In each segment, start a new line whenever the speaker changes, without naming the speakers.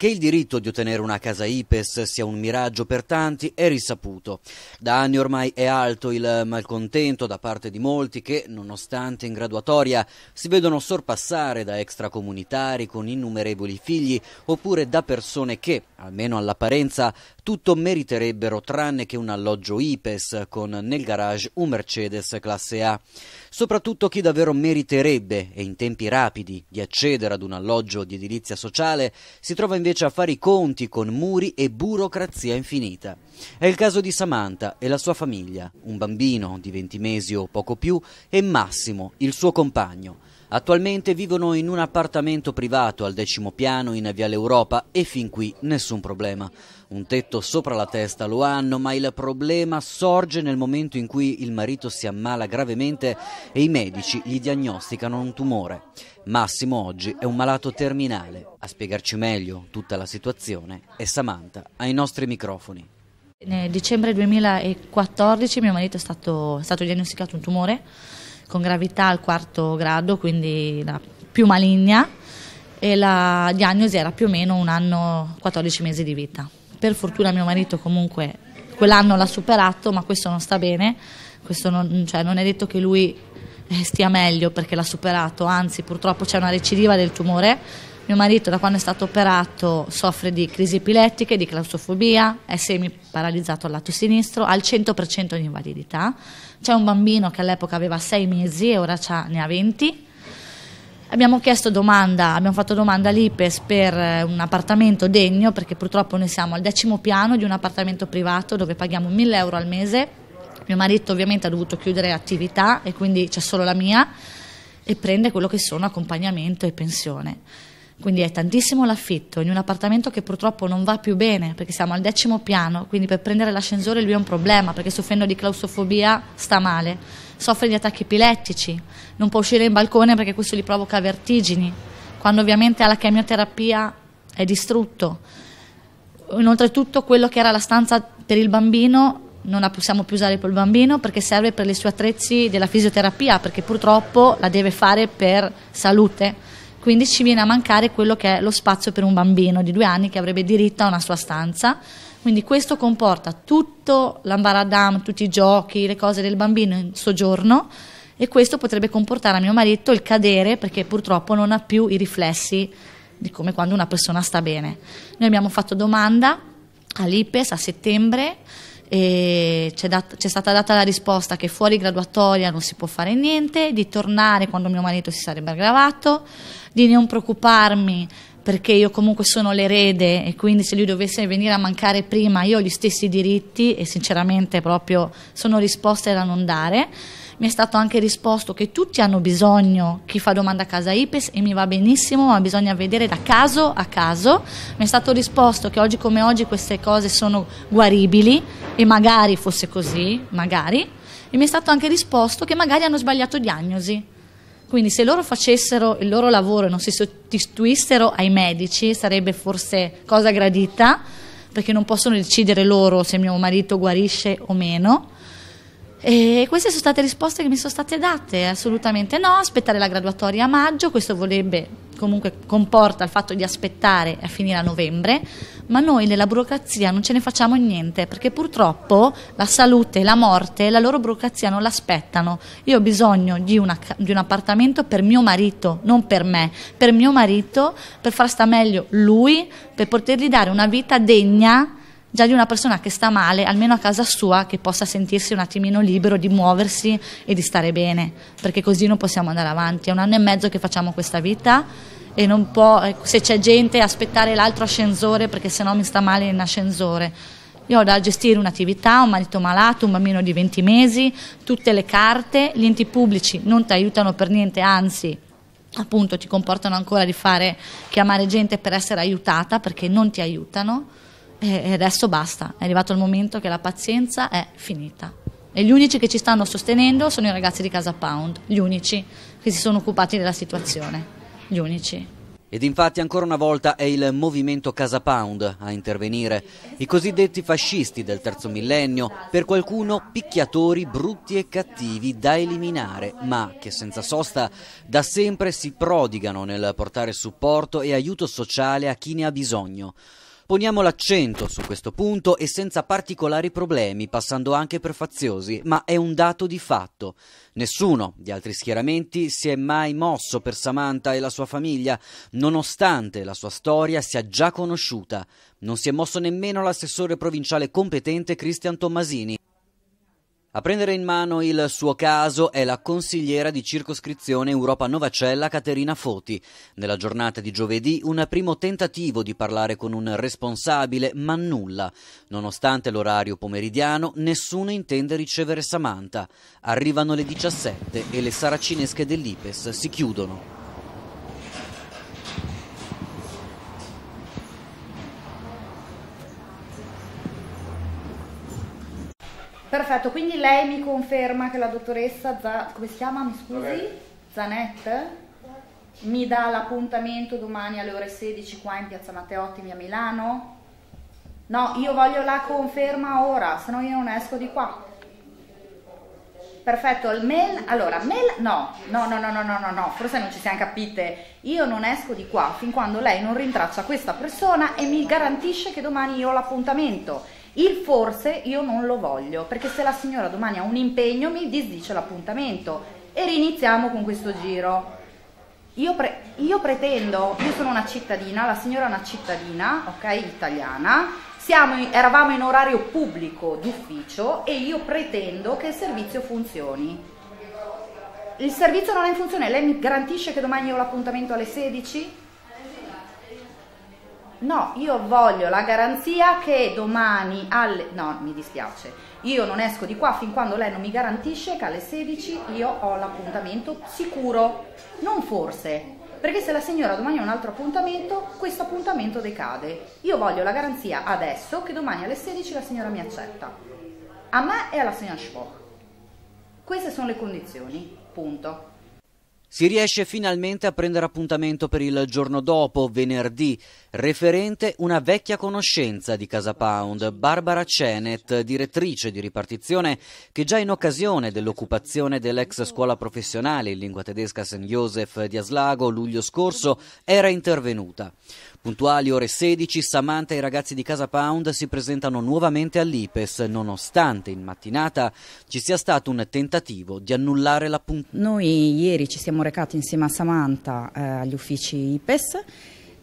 Che il diritto di ottenere una casa IPES sia un miraggio per tanti è risaputo. Da anni ormai è alto il malcontento da parte di molti che, nonostante in graduatoria, si vedono sorpassare da extracomunitari con innumerevoli figli oppure da persone che, almeno all'apparenza, tutto meriterebbero tranne che un alloggio IPES con nel garage un Mercedes classe A. Soprattutto chi davvero meriterebbe e in tempi rapidi di accedere ad un alloggio di edilizia sociale si trova invece a fare i conti con muri e burocrazia infinita. È il caso di Samantha e la sua famiglia, un bambino di 20 mesi o poco più e Massimo, il suo compagno. Attualmente vivono in un appartamento privato al decimo piano in Viale Europa e fin qui nessun problema. Un tetto sopra la testa lo hanno, ma il problema sorge nel momento in cui il marito si ammala gravemente e i medici gli diagnosticano un tumore. Massimo oggi è un malato terminale. A spiegarci meglio tutta la situazione è Samantha ai nostri microfoni.
Nel dicembre 2014 mio marito è stato, è stato diagnosticato un tumore con gravità al quarto grado, quindi la più maligna, e la diagnosi era più o meno un anno, 14 mesi di vita. Per fortuna mio marito comunque quell'anno l'ha superato, ma questo non sta bene, questo non, cioè, non è detto che lui eh, stia meglio perché l'ha superato, anzi purtroppo c'è una recidiva del tumore mio marito da quando è stato operato soffre di crisi epilettiche, di claustrofobia, è semi-paralizzato al lato sinistro, ha il 100% di invalidità. C'è un bambino che all'epoca aveva 6 mesi e ora ne ha 20. Abbiamo chiesto domanda, abbiamo fatto domanda all'IPES per eh, un appartamento degno perché purtroppo noi siamo al decimo piano di un appartamento privato dove paghiamo 1000 euro al mese. Mio marito ovviamente ha dovuto chiudere attività e quindi c'è solo la mia e prende quello che sono accompagnamento e pensione quindi è tantissimo l'affitto in un appartamento che purtroppo non va più bene perché siamo al decimo piano, quindi per prendere l'ascensore lui è un problema perché soffrendo di claustrofobia sta male, soffre di attacchi epilettici, non può uscire in balcone perché questo gli provoca vertigini, quando ovviamente ha la chemioterapia è distrutto. Inoltre tutto quello che era la stanza per il bambino non la possiamo più usare per il bambino perché serve per le sue attrezzi della fisioterapia perché purtroppo la deve fare per salute quindi ci viene a mancare quello che è lo spazio per un bambino di due anni che avrebbe diritto a una sua stanza. Quindi questo comporta tutto l'ambaradam, tutti i giochi, le cose del bambino in soggiorno e questo potrebbe comportare a mio marito il cadere perché purtroppo non ha più i riflessi di come quando una persona sta bene. Noi abbiamo fatto domanda all'IPES a settembre e c'è, dat- c'è, stata data la risposta che fuori graduatoria non si può fare niente, di tornare quando mio marito si sarebbe aggravato, di non preoccuparmi perché io comunque sono l'erede e quindi se lui dovesse venire a mancare prima io ho gli stessi diritti e sinceramente proprio sono risposte da non dare mi è stato anche risposto che tutti hanno bisogno, chi fa domanda a casa IPES e mi va benissimo, ma bisogna vedere da caso a caso, mi è stato risposto che oggi come oggi queste cose sono guaribili e magari fosse così, magari, e mi è stato anche risposto che magari hanno sbagliato diagnosi. Quindi se loro facessero il loro lavoro e non si sostituissero ai medici sarebbe forse cosa gradita, perché non possono decidere loro se mio marito guarisce o meno e queste sono state le risposte che mi sono state date, assolutamente no, aspettare la graduatoria a maggio, questo vorrebbe comunque comporta il fatto di aspettare a finire a novembre, ma noi nella burocrazia non ce ne facciamo niente perché purtroppo la salute, la morte, la loro burocrazia non l'aspettano. Io ho bisogno di, una, di, un appartamento per mio marito, non per me, per mio marito, per far sta meglio lui, per potergli dare una vita degna già di una persona che sta male, almeno a casa sua, che possa sentirsi un attimino libero di muoversi e di stare bene, perché così non possiamo andare avanti. È un anno e mezzo che facciamo questa vita e non può, ecco, se c'è gente, aspettare l'altro ascensore perché sennò mi sta male in ascensore. Io ho da gestire un'attività, un marito malato, un bambino di 20 mesi, tutte le carte, gli enti pubblici non ti aiutano per niente, anzi appunto ti comportano ancora di fare chiamare gente per essere aiutata perché non ti aiutano e adesso basta, è arrivato il momento che la pazienza è finita. E gli unici che ci stanno sostenendo sono i ragazzi di Casa Pound, gli unici che si sono occupati della situazione, gli unici.
Ed infatti ancora una volta è il movimento Casa Pound a intervenire, i cosiddetti fascisti del terzo millennio, per qualcuno picchiatori brutti e cattivi da eliminare, ma che senza sosta da sempre si prodigano nel portare supporto e aiuto sociale a chi ne ha bisogno. Poniamo l'accento su questo punto e senza particolari problemi, passando anche per faziosi, ma è un dato di fatto. Nessuno di altri schieramenti si è mai mosso per Samantha e la sua famiglia, nonostante la sua storia sia già conosciuta. Non si è mosso nemmeno l'assessore provinciale competente Cristian Tommasini, a prendere in mano il suo caso è la consigliera di circoscrizione Europa Novacella Caterina Foti. Nella giornata di giovedì un primo tentativo di parlare con un responsabile, ma nulla. Nonostante l'orario pomeridiano, nessuno intende ricevere Samantha. Arrivano le 17 e le saracinesche dell'Ipes si chiudono.
Perfetto, quindi lei mi conferma che la dottoressa, Z- come si chiama, mi scusi? Vabbè. Mi dà l'appuntamento domani alle ore 16 qua in Piazza Matteotti, a Milano? No, io voglio la conferma ora, se no io non esco di qua. Perfetto, il mail, allora, mail, no, no, no, no, no, no, no, no, forse non ci siamo capite. Io non esco di qua fin quando lei non rintraccia questa persona e mi garantisce che domani io ho l'appuntamento il forse io non lo voglio, perché se la signora domani ha un impegno mi disdice l'appuntamento e riniziamo con questo giro. Io, pre io, pretendo, io sono una cittadina, la signora è una cittadina, ok, italiana, in, eravamo in orario pubblico d'ufficio e io pretendo che il servizio funzioni. Il servizio non è in funzione, lei mi garantisce che domani ho l'appuntamento alle 16? no, io voglio la garanzia che domani alle... no, mi dispiace, io non esco di qua fin quando lei non mi garantisce che alle 16 io ho l'appuntamento sicuro, non forse, perché se la signora domani ha un altro appuntamento, questo appuntamento decade. Io voglio la garanzia adesso che domani alle 16 la signora mi accetta, a me e alla signora Schwoch. Queste sono le condizioni, punto.
Si riesce finalmente a prendere appuntamento per il giorno dopo, venerdì, Referente una vecchia conoscenza di Casa Pound, Barbara Cenet, direttrice di ripartizione che già in occasione dell'occupazione dell'ex scuola professionale in lingua tedesca St. Joseph di Aslago luglio scorso era intervenuta. Puntuali ore 16, Samantha e i ragazzi di Casa Pound si presentano nuovamente all'IPES, nonostante in mattinata ci sia stato un tentativo di annullare la puntata. Noi ieri ci siamo
recati insieme a Samantha eh, agli uffici IPES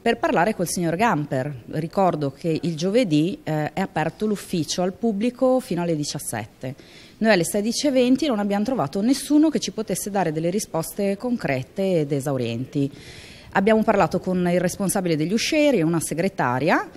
per parlare col signor Gamper. Ricordo che il giovedì eh, è aperto l'ufficio al pubblico fino alle 17. Noi alle 16.20 non abbiamo trovato nessuno che ci potesse dare delle risposte concrete ed esaurienti. Abbiamo parlato con il responsabile degli usceri e una segretaria,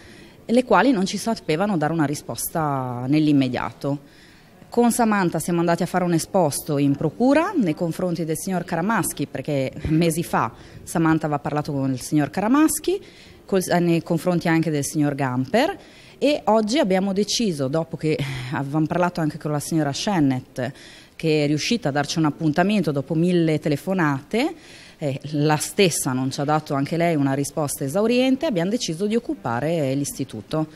le quali non ci sapevano dare una risposta nell'immediato. Con Samantha siamo andati a fare un esposto in procura nei confronti del signor Caramaschi perché mesi fa Samantha aveva parlato con il signor Caramaschi col, eh, nei confronti anche del signor Gamper e oggi abbiamo deciso, dopo che avevamo parlato anche con la signora Shennet che è riuscita a darci un appuntamento dopo mille telefonate, eh, la stessa non ci ha dato anche lei una risposta esauriente, abbiamo deciso di occupare l'istituto.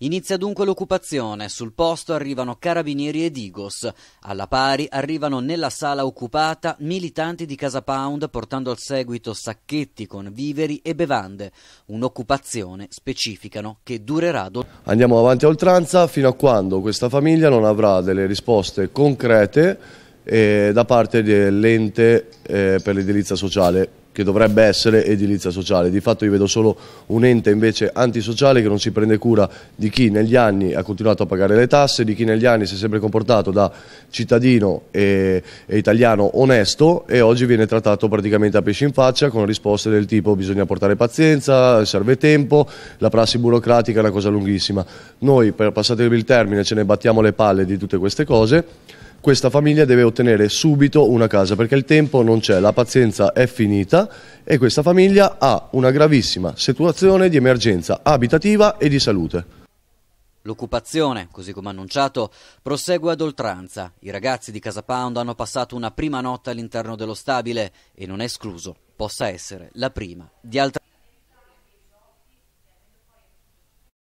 Inizia dunque l'occupazione, sul posto arrivano carabinieri e Digos, alla pari arrivano nella sala occupata militanti di Casa Pound portando al seguito sacchetti con viveri e bevande, un'occupazione, specificano, che durerà... Do...
Andiamo avanti a oltranza fino a quando questa famiglia non avrà delle risposte concrete eh, da parte dell'ente eh, per l'edilizia sociale che dovrebbe essere edilizia sociale. Di fatto io vedo solo un ente invece antisociale che non si prende cura di chi negli anni ha continuato a pagare le tasse, di chi negli anni si è sempre comportato da cittadino e, e italiano onesto e oggi viene trattato praticamente a pesci in faccia con risposte del tipo bisogna portare pazienza, serve tempo, la prassi burocratica è una cosa lunghissima. Noi, per passatevi il termine, ce ne battiamo le palle di tutte queste cose questa famiglia deve ottenere subito una casa perché il tempo non c'è, la pazienza è finita e questa famiglia ha una gravissima situazione di emergenza abitativa e di salute.
L'occupazione, così come annunciato, prosegue ad oltranza. I ragazzi di Casa Pound hanno passato una prima notte all'interno dello stabile e non è escluso possa essere la prima di altre.